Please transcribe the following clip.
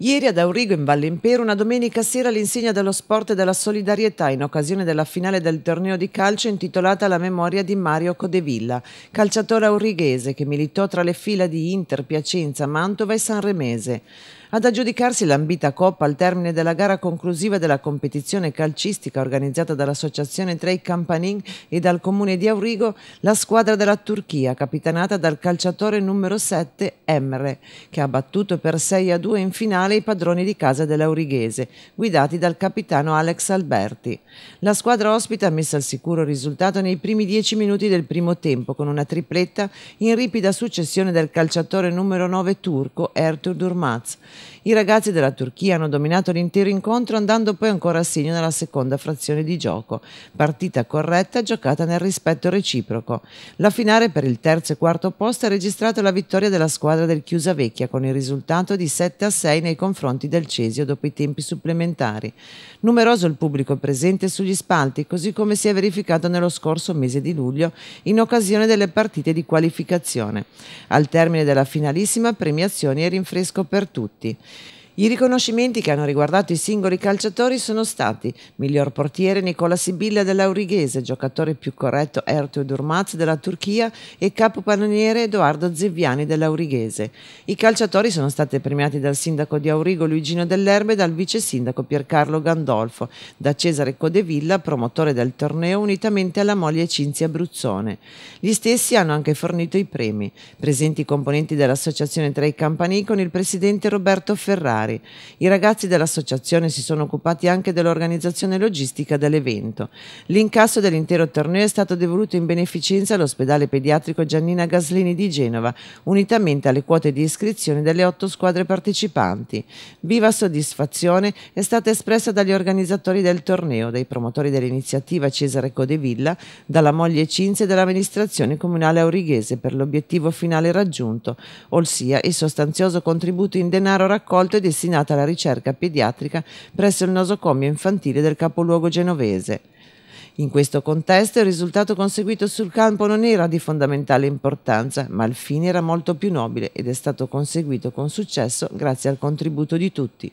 Ieri ad Aurigo in Valle Impero una domenica sera l'insegna dello sport e della solidarietà in occasione della finale del torneo di calcio intitolata alla memoria di Mario Codevilla, calciatore aurighese che militò tra le fila di Inter, Piacenza, Mantova e Sanremese. Ad aggiudicarsi l'ambita coppa al termine della gara conclusiva della competizione calcistica organizzata dall'associazione Trey Campanin e dal comune di Aurigo, la squadra della Turchia, capitanata dal calciatore numero 7 Emre, che ha battuto per 6 a 2 in finale nazionale i padroni di casa dell'Aurighese, guidati dal capitano Alex Alberti. La squadra ospita ha messo al sicuro risultato nei primi dieci minuti del primo tempo con una tripletta in ripida successione del calciatore numero 9 turco Ertur Durmaz. I ragazzi della Turchia hanno dominato l'intero incontro andando poi ancora a segno nella seconda frazione di gioco, partita corretta giocata nel rispetto reciproco. La finale per il terzo e quarto posto ha registrato la vittoria della squadra del Chiusa Vecchia con il risultato di 7 a 6 nei confronti del Cesio dopo i tempi supplementari. Numeroso il pubblico presente sugli spalti, così come si è verificato nello scorso mese di luglio in occasione delle partite di qualificazione. Al termine della finalissima premiazione e rinfresco per tutti. I riconoscimenti che hanno riguardato i singoli calciatori sono stati miglior portiere Nicola Sibilla dell'Aurighese, giocatore più corretto Erto Durmaz della Turchia e capocannoniere Edoardo Zeviani dell'Aurighese. I calciatori sono stati premiati dal sindaco di Aurigo Luigino dell'Erbe e dal vice sindaco Piercarlo Gandolfo, da Cesare Codevilla, promotore del torneo, unitamente alla moglie Cinzia Bruzzone. Gli stessi hanno anche fornito i premi. Presenti i componenti dell'associazione tra i campani con il presidente Roberto Ferrari familiari. I ragazzi dell'associazione si sono occupati anche dell'organizzazione logistica dell'evento. L'incasso dell'intero torneo è stato devoluto in beneficenza all'ospedale pediatrico Giannina Gaslini di Genova, unitamente alle quote di iscrizione delle otto squadre partecipanti. Viva soddisfazione è stata espressa dagli organizzatori del torneo, dai promotori dell'iniziativa Cesare Codevilla, dalla moglie Cinzia e dall'amministrazione comunale aurighese per l'obiettivo finale raggiunto, ossia il sostanzioso contributo in denaro raccolto ed destinata alla ricerca pediatrica presso il nosocomio infantile del capoluogo genovese. In questo contesto il risultato conseguito sul campo non era di fondamentale importanza, ma il fine era molto più nobile ed è stato conseguito con successo grazie al contributo di tutti.